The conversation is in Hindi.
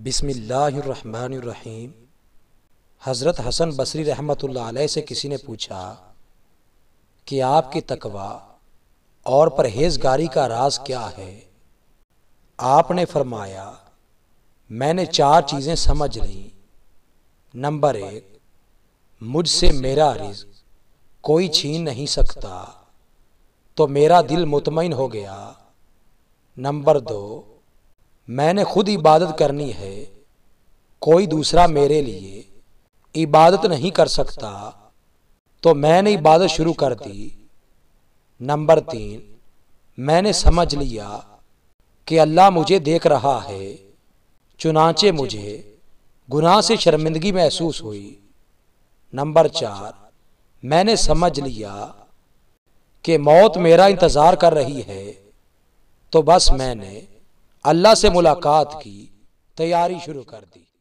बिसमीम हज़रत हसन बसरी रहमत से किसी ने पूछा कि आपकी तकवा और परहेजगारी का राज क्या है आपने फरमाया मैंने चार चीज़ें समझ लीं नंबर एक मुझसे मेरा रिज कोई छीन नहीं सकता तो मेरा दिल मुतमिन हो गया नंबर दो मैंने खुद इबादत करनी है कोई दूसरा मेरे लिए इबादत नहीं कर सकता तो मैंने इबादत शुरू कर दी नंबर तीन मैंने समझ लिया कि अल्लाह मुझे देख रहा है चुनाचे मुझे गुनाह से शर्मिंदगी महसूस हुई नंबर चार मैंने समझ लिया कि मौत मेरा इंतज़ार कर रही है तो बस मैंने अल्लाह से मुलाकात की तैयारी शुरू कर दी